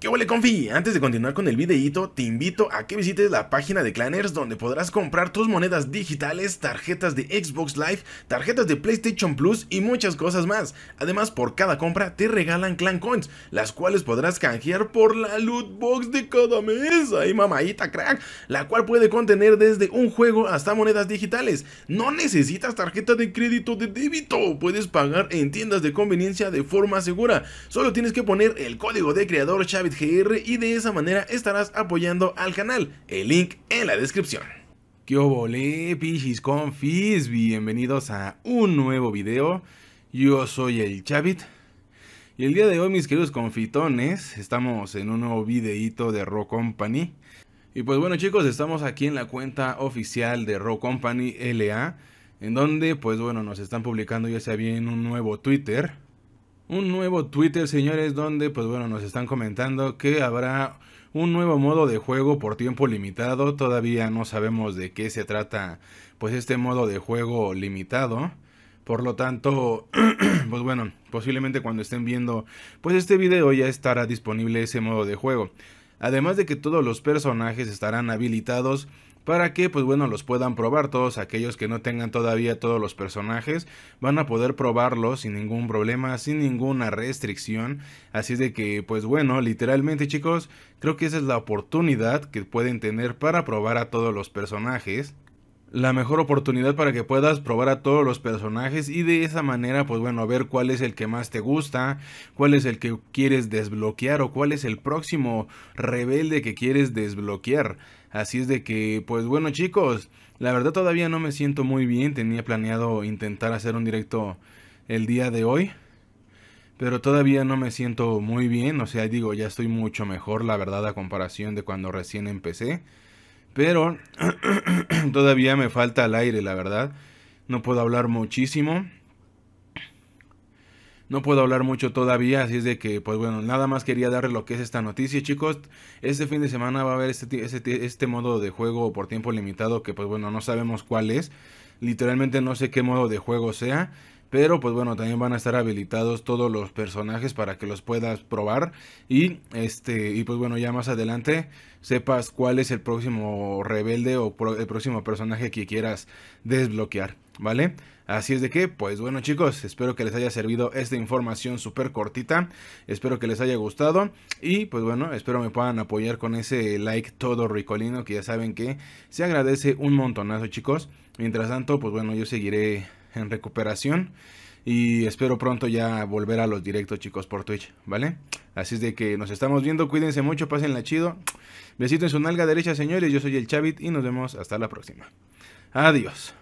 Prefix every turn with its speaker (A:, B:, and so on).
A: ¿Qué huele confi? Antes de continuar con el videíto, te invito a que visites la página de Claners donde podrás comprar tus monedas digitales, tarjetas de Xbox Live, tarjetas de PlayStation Plus y muchas cosas más. Además, por cada compra te regalan Clan Coins, las cuales podrás canjear por la loot box de cada mes. ¡Ay, mamadita crack! La cual puede contener desde un juego hasta monedas digitales. No necesitas tarjeta de crédito de débito, puedes pagar en tiendas de conveniencia de forma segura. Solo tienes que poner el código de creador Chávez y de esa manera estarás apoyando al canal. El link en la descripción.
B: ¿Qué obole, pichis confis? Bienvenidos a un nuevo video. Yo soy el Chavit. Y el día de hoy, mis queridos confitones, estamos en un nuevo videito de Rock Company. Y pues bueno chicos, estamos aquí en la cuenta oficial de Rock Company LA, en donde pues bueno, nos están publicando ya sea bien un nuevo Twitter, un nuevo Twitter, señores, donde pues bueno, nos están comentando que habrá un nuevo modo de juego por tiempo limitado. Todavía no sabemos de qué se trata pues este modo de juego limitado. Por lo tanto, pues bueno, posiblemente cuando estén viendo pues este video ya estará disponible ese modo de juego. Además de que todos los personajes estarán habilitados para que pues bueno los puedan probar todos aquellos que no tengan todavía todos los personajes van a poder probarlos sin ningún problema, sin ninguna restricción, así de que pues bueno literalmente chicos creo que esa es la oportunidad que pueden tener para probar a todos los personajes la mejor oportunidad para que puedas probar a todos los personajes y de esa manera pues bueno ver cuál es el que más te gusta, cuál es el que quieres desbloquear o cuál es el próximo rebelde que quieres desbloquear. Así es de que pues bueno chicos, la verdad todavía no me siento muy bien, tenía planeado intentar hacer un directo el día de hoy, pero todavía no me siento muy bien, o sea digo ya estoy mucho mejor la verdad a comparación de cuando recién empecé. Pero todavía me falta el aire, la verdad. No puedo hablar muchísimo. No puedo hablar mucho todavía, así es de que, pues bueno, nada más quería darle lo que es esta noticia, chicos. Este fin de semana va a haber este, este, este modo de juego por tiempo limitado que, pues bueno, no sabemos cuál es. Literalmente no sé qué modo de juego sea. Pero pues bueno, también van a estar habilitados todos los personajes para que los puedas probar. Y este, y pues bueno, ya más adelante sepas cuál es el próximo rebelde o el próximo personaje que quieras desbloquear. ¿Vale? Así es de que, pues bueno chicos, espero que les haya servido esta información súper cortita, espero que les haya gustado y pues bueno, espero me puedan apoyar con ese like todo ricolino que ya saben que se agradece un montonazo chicos. Mientras tanto, pues bueno, yo seguiré en recuperación. Y espero pronto ya volver a los directos, chicos, por Twitch, ¿vale? Así es de que nos estamos viendo, cuídense mucho, pásenla chido. Besito en su nalga derecha, señores. Yo soy el Chavit y nos vemos hasta la próxima. Adiós.